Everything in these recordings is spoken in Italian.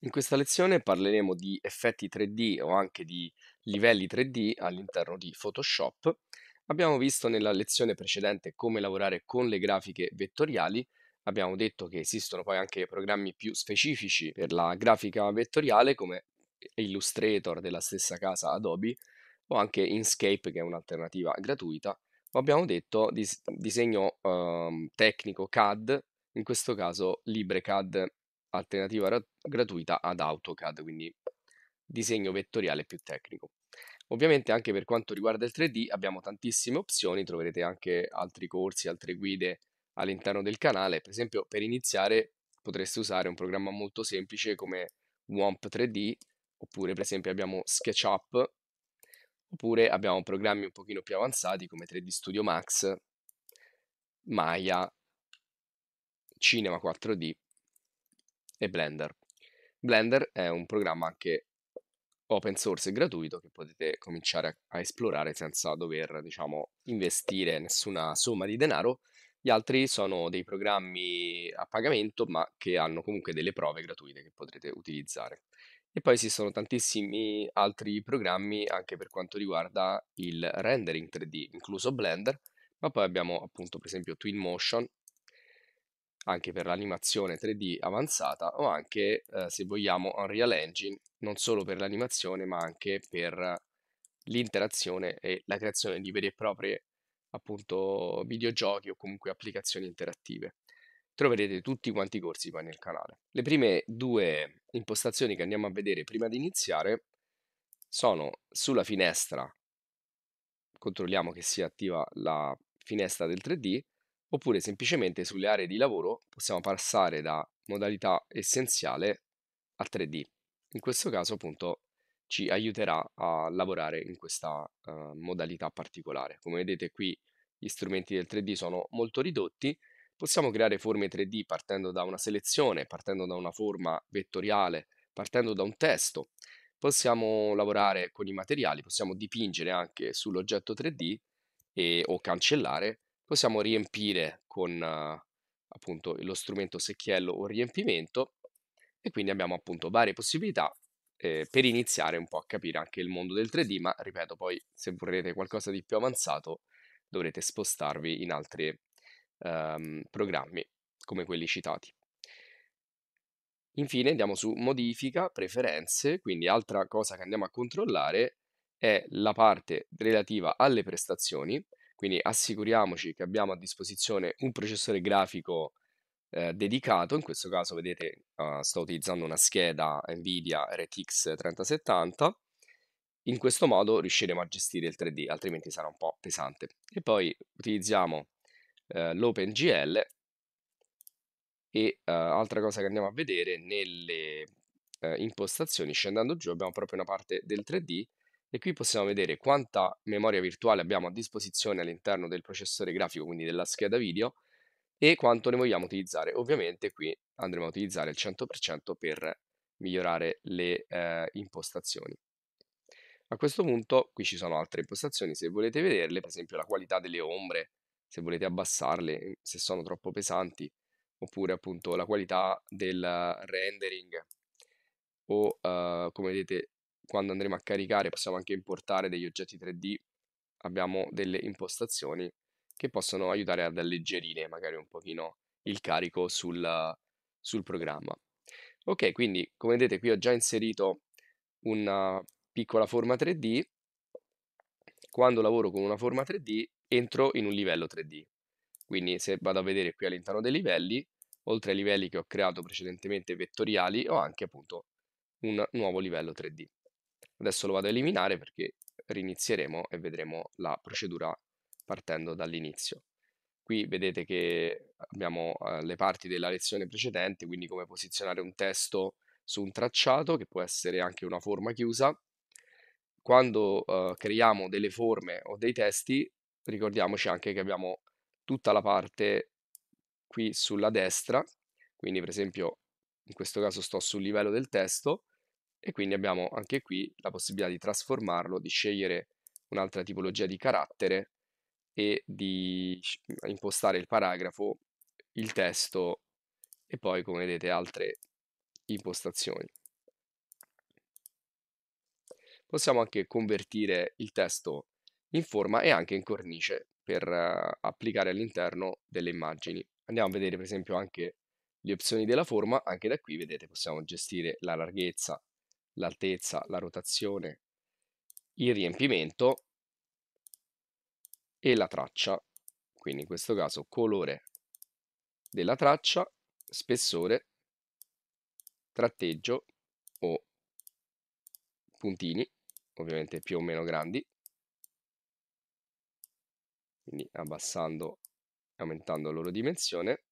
In questa lezione parleremo di effetti 3D o anche di livelli 3D all'interno di Photoshop. Abbiamo visto nella lezione precedente come lavorare con le grafiche vettoriali, abbiamo detto che esistono poi anche programmi più specifici per la grafica vettoriale come Illustrator della stessa casa Adobe o anche Inkscape che è un'alternativa gratuita. Abbiamo detto dis disegno eh, tecnico CAD, in questo caso LibreCAD alternativa gratuita ad AutoCAD, quindi disegno vettoriale più tecnico. Ovviamente anche per quanto riguarda il 3D abbiamo tantissime opzioni, troverete anche altri corsi, altre guide all'interno del canale, per esempio per iniziare potreste usare un programma molto semplice come WAMP 3D, oppure per esempio abbiamo SketchUp, oppure abbiamo programmi un pochino più avanzati come 3D Studio Max, Maya, Cinema 4D e Blender. Blender è un programma anche open source e gratuito che potete cominciare a, a esplorare senza dover diciamo, investire nessuna somma di denaro. Gli altri sono dei programmi a pagamento ma che hanno comunque delle prove gratuite che potrete utilizzare. E poi esistono tantissimi altri programmi anche per quanto riguarda il rendering 3D, incluso Blender, ma poi abbiamo appunto per esempio Twinmotion anche per l'animazione 3D avanzata o anche, eh, se vogliamo, Unreal Engine, non solo per l'animazione ma anche per l'interazione e la creazione di vere e proprie appunto videogiochi o comunque applicazioni interattive. Troverete tutti quanti i corsi qua nel canale. Le prime due impostazioni che andiamo a vedere prima di iniziare sono sulla finestra, controlliamo che sia attiva la finestra del 3D, oppure semplicemente sulle aree di lavoro possiamo passare da modalità essenziale a 3D. In questo caso appunto ci aiuterà a lavorare in questa uh, modalità particolare. Come vedete qui gli strumenti del 3D sono molto ridotti, possiamo creare forme 3D partendo da una selezione, partendo da una forma vettoriale, partendo da un testo. Possiamo lavorare con i materiali, possiamo dipingere anche sull'oggetto 3D e, o cancellare possiamo riempire con eh, appunto lo strumento secchiello o riempimento e quindi abbiamo appunto varie possibilità eh, per iniziare un po' a capire anche il mondo del 3D, ma ripeto, poi se vorrete qualcosa di più avanzato dovrete spostarvi in altri ehm, programmi come quelli citati. Infine andiamo su modifica, preferenze, quindi altra cosa che andiamo a controllare è la parte relativa alle prestazioni quindi assicuriamoci che abbiamo a disposizione un processore grafico eh, dedicato, in questo caso vedete uh, sto utilizzando una scheda Nvidia RTX 3070, in questo modo riusciremo a gestire il 3D, altrimenti sarà un po' pesante. E poi utilizziamo eh, l'OpenGL e uh, altra cosa che andiamo a vedere nelle eh, impostazioni, scendendo giù abbiamo proprio una parte del 3D e qui possiamo vedere quanta memoria virtuale abbiamo a disposizione all'interno del processore grafico, quindi della scheda video, e quanto ne vogliamo utilizzare. Ovviamente qui andremo a utilizzare il 100% per migliorare le eh, impostazioni. A questo punto qui ci sono altre impostazioni, se volete vederle, per esempio la qualità delle ombre, se volete abbassarle, mm, se sono troppo pesanti, oppure appunto la qualità del rendering o eh, come vedete quando andremo a caricare possiamo anche importare degli oggetti 3D, abbiamo delle impostazioni che possono aiutare ad alleggerire magari un pochino il carico sul, sul programma. Ok, quindi come vedete qui ho già inserito una piccola forma 3D. Quando lavoro con una forma 3D entro in un livello 3D. Quindi se vado a vedere qui all'interno dei livelli, oltre ai livelli che ho creato precedentemente vettoriali, ho anche appunto un nuovo livello 3D. Adesso lo vado a eliminare perché rinizieremo e vedremo la procedura partendo dall'inizio. Qui vedete che abbiamo eh, le parti della lezione precedente, quindi come posizionare un testo su un tracciato, che può essere anche una forma chiusa. Quando eh, creiamo delle forme o dei testi, ricordiamoci anche che abbiamo tutta la parte qui sulla destra, quindi per esempio in questo caso sto sul livello del testo, e quindi abbiamo anche qui la possibilità di trasformarlo, di scegliere un'altra tipologia di carattere e di impostare il paragrafo, il testo e poi come vedete altre impostazioni. Possiamo anche convertire il testo in forma e anche in cornice per uh, applicare all'interno delle immagini. Andiamo a vedere per esempio anche le opzioni della forma, anche da qui vedete possiamo gestire la larghezza, l'altezza, la rotazione, il riempimento e la traccia, quindi in questo caso colore della traccia, spessore, tratteggio o puntini, ovviamente più o meno grandi, quindi abbassando e aumentando la loro dimensione.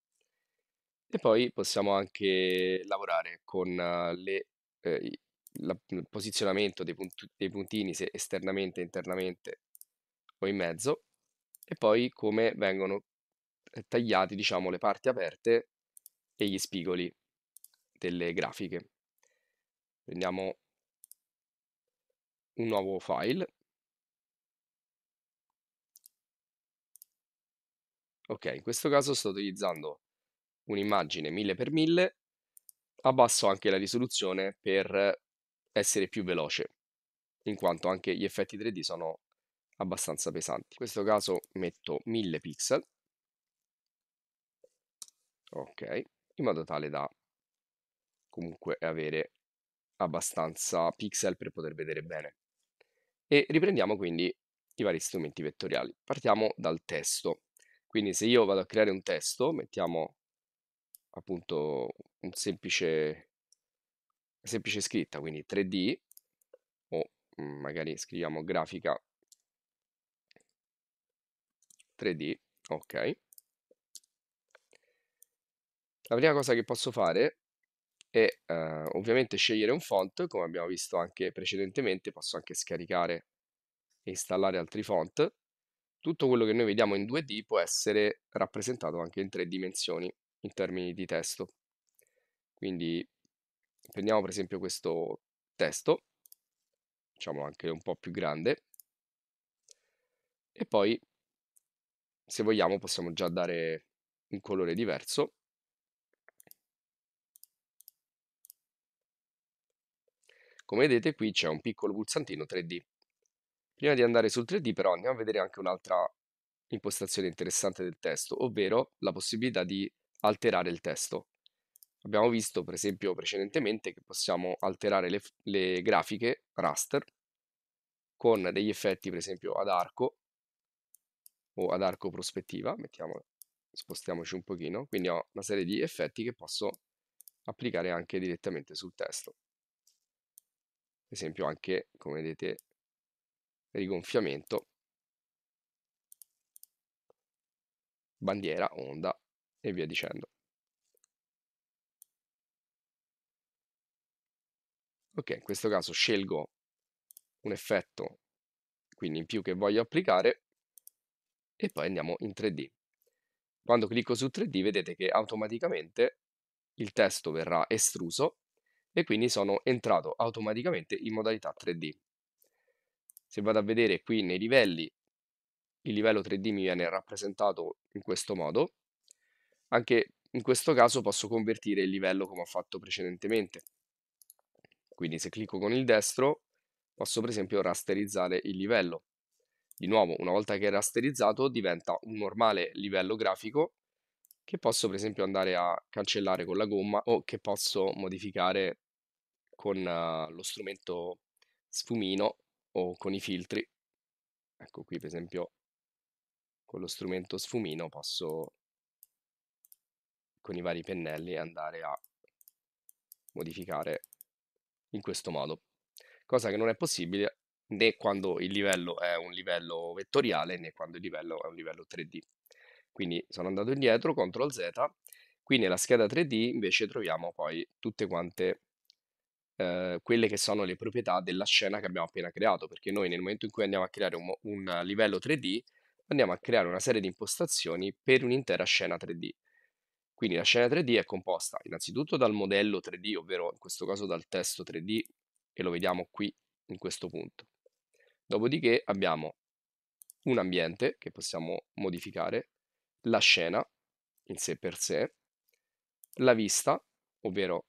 E poi possiamo anche lavorare con le, eh, il mhmm, posizionamento dei, punt- dei puntini se esternamente, internamente o in mezzo e poi come vengono eh, tagliati diciamo le parti aperte e gli spigoli delle grafiche. Prendiamo un nuovo file. Ok, in questo caso sto utilizzando un'immagine 1000x1000, abbasso anche la risoluzione per essere più veloce, in quanto anche gli effetti 3D sono abbastanza pesanti. In questo caso metto 1000 pixel, ok, in modo tale da comunque avere abbastanza pixel per poter vedere bene. E riprendiamo quindi i vari strumenti vettoriali. Partiamo dal testo. Quindi se io vado a creare un testo, mettiamo appunto un semplice semplice scritta, quindi 3D, o mhmm, magari scriviamo grafica 3D, ok. La prima cosa che posso fare è eh, ovviamente scegliere un font, come abbiamo visto anche precedentemente, posso anche scaricare e installare altri font. Tutto quello che noi vediamo in 2D può essere rappresentato anche in tre dimensioni in termini di testo. Quindi prendiamo per esempio questo testo, facciamolo anche un po' più grande, e poi se vogliamo possiamo già dare un colore diverso. Come vedete qui c'è un piccolo pulsantino 3D. Prima di andare sul 3D però andiamo a vedere anche un'altra impostazione interessante del testo, ovvero la possibilità di alterare il testo. Abbiamo visto, per esempio, precedentemente che possiamo alterare le, le grafiche raster con degli effetti, per esempio, ad arco o ad arco prospettiva. Mettiamo, spostiamoci un pochino. Quindi ho una serie di effetti che posso applicare anche direttamente sul testo. Per esempio anche, come vedete, rigonfiamento, bandiera, onda e via dicendo. ok in questo caso scelgo un effetto quindi in più che voglio applicare e poi andiamo in 3D quando clicco su 3D vedete che automaticamente il testo verrà estruso e quindi sono entrato automaticamente in modalità 3D se vado a vedere qui nei livelli il livello 3D mi viene rappresentato in questo modo anche in questo caso posso convertire il livello come ho fatto precedentemente quindi se clicco con il destro posso per esempio rasterizzare il livello. Di nuovo, una volta che è rasterizzato diventa un normale livello grafico che posso per esempio andare a cancellare con la gomma o che posso modificare con uh, lo strumento sfumino o con i filtri. Ecco qui per esempio con lo strumento sfumino posso con i vari pennelli andare a modificare in questo modo, cosa che non è possibile né quando il livello è un livello vettoriale né quando il livello è un livello 3D. Quindi sono andato indietro, CTRL Z, qui nella scheda 3D invece troviamo poi tutte quante eh, quelle che sono le proprietà della scena che abbiamo appena creato, perché noi nel momento in cui andiamo a creare un, un livello 3D andiamo a creare una serie di impostazioni per un'intera scena 3D quindi la scena 3D è composta innanzitutto dal modello 3D, ovvero in questo caso dal testo 3D, e lo vediamo qui in questo punto. Dopodiché abbiamo un ambiente che possiamo modificare, la scena in sé per sé, la vista, ovvero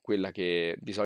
quella che di solito